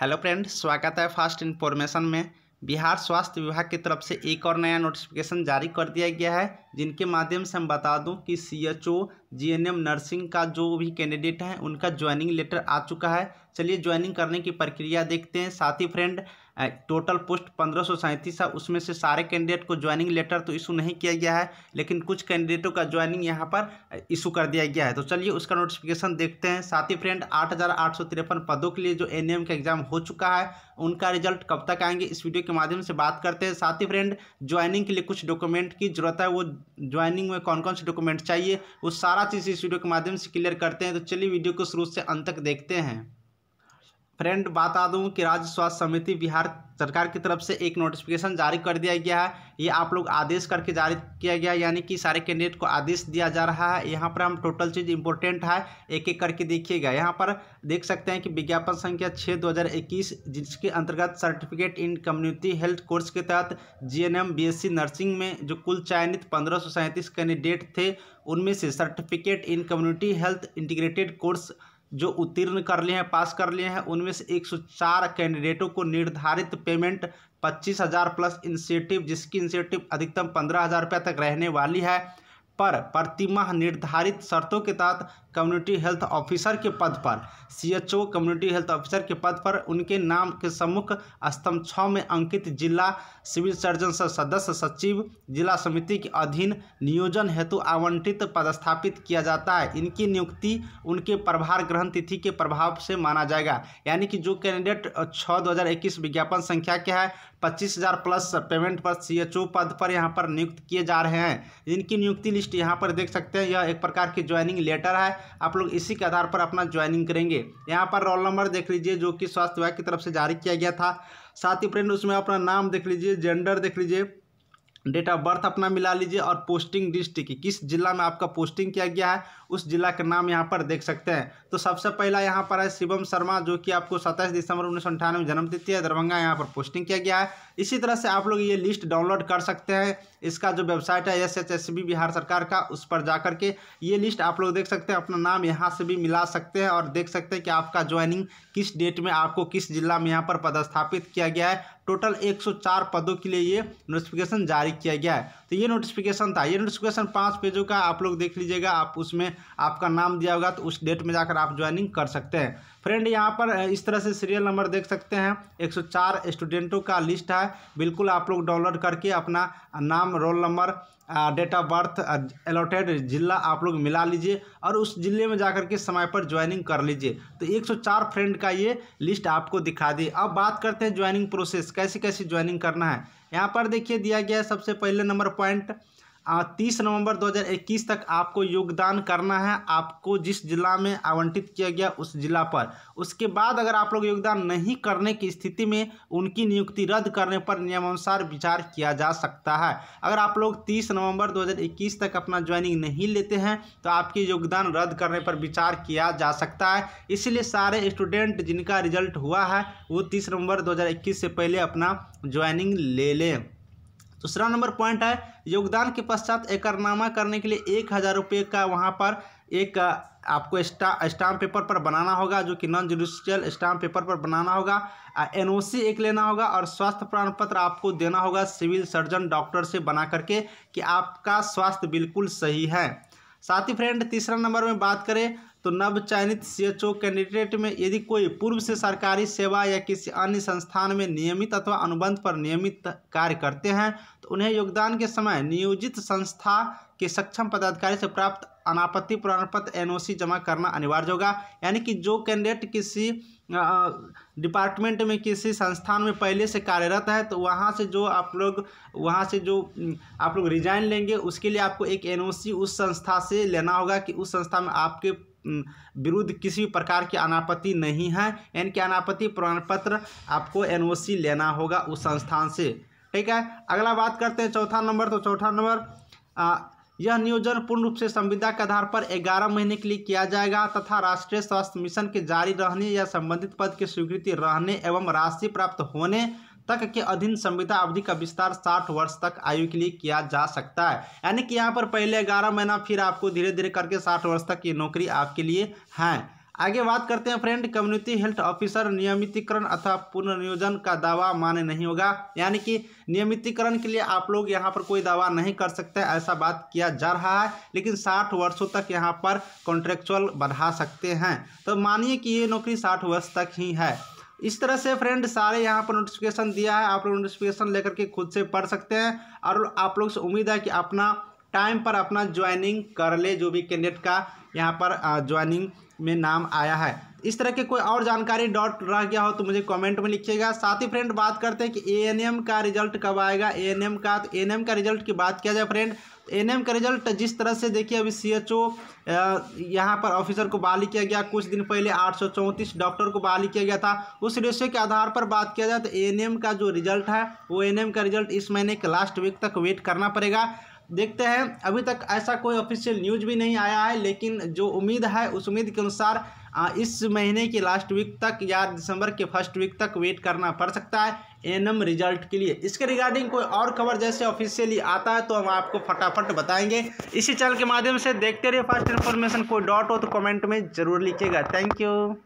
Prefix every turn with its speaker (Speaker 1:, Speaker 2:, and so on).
Speaker 1: hello friend स्वागत है fast information में बिहार स्वास्थ्य विभाग की तरफ से एक और नया नोटिफिकेशन जारी कर दिया गया है जिनके माध्यम से हम बता दूं कि सी जीएनएम नर्सिंग का जो भी कैंडिडेट हैं उनका ज्वाइनिंग लेटर आ चुका है चलिए ज्वाइनिंग करने की प्रक्रिया देखते हैं साथ ही फ्रेंड टोटल पोस्ट पंद्रह सौ सैंतीस है उसमें से सारे कैंडिडेट को ज्वाइनिंग लेटर तो इशू नहीं किया गया है लेकिन कुछ कैंडिडेटों का ज्वाइनिंग यहाँ पर इशू कर दिया गया है तो चलिए उसका नोटिफिकेशन देखते हैं साथ ही फ्रेंड आठ हज़ार आठ सौ तिरपन पदों के लिए जो एन का एग्ज़ाम हो चुका है उनका रिजल्ट कब तक आएंगे इस वीडियो के माध्यम से बात करते हैं साथ ही फ्रेंड ज्वाइनिंग के लिए कुछ डॉक्यूमेंट की जरूरत है वो ज्वाइनिंग में कौन कौन से डॉक्यूमेंट चाहिए वो सारा बात इस वीडियो के माध्यम से क्लियर करते हैं तो चलिए वीडियो को शुरू से अंत तक देखते हैं फ्रेंड बता दूं कि राज्य स्वास्थ्य समिति बिहार सरकार की तरफ से एक नोटिफिकेशन जारी कर दिया गया है ये आप लोग आदेश करके जारी किया गया यानी कि सारे कैंडिडेट को आदेश दिया जा रहा है यहाँ पर हम टोटल चीज़ इम्पोर्टेंट है एक एक करके देखिएगा यहाँ पर देख सकते हैं कि विज्ञापन संख्या छः दो जिसके अंतर्गत certificate in community health course के तहत जी एन नर्सिंग में जो कुल चयनित पंद्रह कैंडिडेट थे उनमें से certificate in community health integrated course जो उत्तीर्ण कर लिए हैं पास कर लिए हैं उनमें से 104 कैंडिडेटों को निर्धारित पेमेंट पच्चीस हज़ार प्लस इंसेटिव जिसकी इंसेटिव अधिकतम पंद्रह हज़ार रुपये तक रहने वाली है पर प्रतिमाह निर्धारित शर्तों के तहत कम्युनिटी हेल्थ ऑफिसर के पद पर सीएचओ कम्युनिटी हेल्थ ऑफिसर के पद पर उनके नाम के सम्मुख स्तंभ छ में अंकित जिला सिविल सर्जन सदस्य सचिव जिला समिति के अधीन नियोजन हेतु आवंटित पदस्थापित किया जाता है इनकी नियुक्ति उनके प्रभार ग्रहण तिथि के प्रभाव से माना जाएगा यानी कि जो कैंडिडेट छः दो विज्ञापन संख्या के है पच्चीस प्लस पेमेंट पर सी पद पर यहाँ पर नियुक्त किए जा रहे हैं इनकी नियुक्ति लिस्ट यहाँ पर देख सकते हैं यह एक प्रकार की ज्वाइनिंग लेटर है आप लोग इसी के आधार पर अपना ज्वाइनिंग करेंगे यहाँ पर रोल नंबर देख लीजिए जो कि स्वास्थ्य विभाग की तरफ से जारी किया गया था साथ ही फ्रेंड उसमें अपना नाम देख लीजिए जेंडर देख लीजिए डेट ऑफ बर्थ अपना मिला लीजिए और पोस्टिंग डिस्ट्रिक्ट किस जिला में आपका पोस्टिंग किया गया है उस जिला का नाम यहाँ पर देख सकते हैं तो सबसे पहला यहाँ पर है शिवम शर्मा जो कि आपको सत्ताईस दिसंबर उन्नीस सौ अंठानवे जन्मतिथि है दरभंगा यहाँ पर पोस्टिंग किया गया है इसी तरह से आप लोग ये लिस्ट डाउनलोड कर सकते हैं इसका जो वेबसाइट है S H S B Bihar सरकार का उस पर जा कर के ये लिस्ट आप लोग देख सकते हैं अपना नाम यहाँ से भी मिला सकते हैं और देख सकते हैं कि आपका ज्वाइनिंग किस डेट में आपको किस जिला में यहाँ पर पदस्थापित किया गया है टोटल 104 पदों के लिए ये नोटिफिकेशन जारी किया गया है तो ये नोटिफिकेशन था ये नोटिफिकेशन पाँच पेजों का आप लोग देख लीजिएगा आप उसमें आपका नाम दिया होगा तो उस डेट में जाकर आप ज्वाइनिंग कर सकते हैं फ्रेंड यहाँ पर इस तरह से सीरियल नंबर देख सकते हैं 104 स्टूडेंटों का लिस्ट है है बिल्कुल आप लोग डाउनलोड करके अपना नाम roll number date of birth allotted जिला आप लोग मिला लीजिए और उस जिले में जाकर के समय पर ज्वाइनिंग कर लीजिए तो 104 फ्रेंड का ये लिस्ट आपको दिखा दी अब बात करते हैं ज्वाइनिंग प्रोसेस कैसे कैसे ज्वाइनिंग करना है यहाँ पर देखिए दिया गया है सबसे पहले नंबर पॉइंट तीस नवंबर 2021 तक आपको योगदान करना है आपको जिस जिला में आवंटित किया गया उस जिला पर उसके बाद अगर आप लोग योगदान नहीं करने की स्थिति में उनकी नियुक्ति रद्द करने पर नियमानुसार विचार किया जा सकता है अगर आप लोग 30 नवंबर 2021 तक अपना ज्वाइनिंग नहीं लेते हैं तो आपके योगदान रद्द करने पर विचार किया जा सकता है इसलिए सारे स्टूडेंट जिनका रिजल्ट हुआ है वो तीस नवंबर दो से पहले अपना ज्वाइनिंग ले लें दूसरा नंबर पॉइंट है योगदान के पश्चात एकरनामा करने के लिए एक हज़ार रुपये का वहाँ पर एक आपको स्टाम्प पेपर पर बनाना होगा जो कि नॉन जुडिशियल स्टाम्प पेपर पर बनाना होगा एनओसी एक लेना होगा और स्वास्थ्य प्रमाण पत्र आपको देना होगा सिविल सर्जन डॉक्टर से बना करके कि आपका स्वास्थ्य बिल्कुल सही है साथ ही फ्रेंड तीसरा नंबर में बात करें तो नवचयनित सी कैंडिडेट में यदि कोई पूर्व से सरकारी सेवा या किसी अन्य संस्थान में नियमित अथवा अनुबंध पर नियमित कार्य करते हैं तो उन्हें योगदान के समय नियोजित संस्था के सक्षम पदाधिकारी से प्राप्त अनापत्ति प्रमाण पत्र एनओसी जमा करना अनिवार्य होगा यानी कि जो कैंडिडेट किसी डिपार्टमेंट में किसी संस्थान में पहले से कार्यरत है तो वहाँ से जो आप लोग वहाँ से जो आप लोग रिजाइन लेंगे उसके लिए आपको एक एनओसी उस संस्था से लेना होगा कि उस संस्था में आपके विरुद्ध किसी भी प्रकार की अनापत्ति नहीं है यानी कि अनापत्ति प्रमाण पत्र आपको एनओसी लेना होगा उस संस्थान से ठीक है अगला बात करते हैं चौथा नंबर तो चौथा नंबर यह नियोजन पूर्ण रूप से संविदा के आधार पर 11 महीने के लिए किया जाएगा तथा राष्ट्रीय स्वास्थ्य मिशन के जारी रहने या संबंधित पद की स्वीकृति रहने एवं राशि प्राप्त होने तक के अधीन संविदा अवधि का विस्तार 60 वर्ष तक आयु के लिए किया जा सकता है यानी कि यहाँ पर पहले 11 महीना फिर आपको धीरे धीरे करके 60 वर्ष तक ये नौकरी आपके लिए है आगे बात करते हैं फ्रेंड कम्युनिटी हेल्थ ऑफिसर नियमितीकरण अथवा पुनर्नियोजन का दावा मान्य नहीं होगा यानी कि नियमितीकरण के लिए आप लोग यहाँ पर कोई दावा नहीं कर सकते ऐसा बात किया जा रहा है लेकिन 60 वर्षों तक यहाँ पर कॉन्ट्रेक्चुअल बढ़ा सकते हैं तो मानिए कि ये नौकरी 60 वर्ष तक ही है इस तरह से फ्रेंड सारे यहाँ पर नोटिफिकेशन दिया है आप लोग नोटिफिकेशन लेकर के खुद से पढ़ सकते हैं और आप लोग से उम्मीद है कि अपना टाइम पर अपना ज्वाइनिंग कर ले जो भी कैंडिडेट का यहाँ पर ज्वाइनिंग में नाम आया है इस तरह के कोई और जानकारी डॉट रह गया हो तो मुझे कमेंट में लिखिएगा साथ ही फ्रेंड बात करते हैं कि एएनएम का रिजल्ट कब आएगा एएनएम का तो एएनएम का रिजल्ट की बात किया जाए फ्रेंड एन का रिजल्ट जिस तरह से देखिए अभी सी एच ओ यहाँ पर ऑफिसर को बहाली किया गया कुछ दिन पहले आठ सौ चौंतीस डॉक्टर को बहाली किया गया था उस रेशियो के आधार पर बात किया जाए तो एन का जो रिजल्ट है वो एन का रिजल्ट इस महीने के लास्ट वीक तक वेट करना पड़ेगा देखते हैं अभी तक ऐसा कोई ऑफिशियल न्यूज भी नहीं आया है लेकिन जो उम्मीद है उस उम्मीद के अनुसार इस महीने के लास्ट वीक तक या दिसंबर के फर्स्ट वीक तक वेट करना पड़ सकता है एनएम रिजल्ट के लिए इसके रिगार्डिंग कोई और खबर जैसे ऑफिशियली आता है तो हम आपको फटाफट बताएंगे इसी चैनल के माध्यम से देखते रहिए फर्स्ट इन्फॉर्मेशन कोई डॉट हो तो कमेंट में ज़रूर लिखिएगा थैंक यू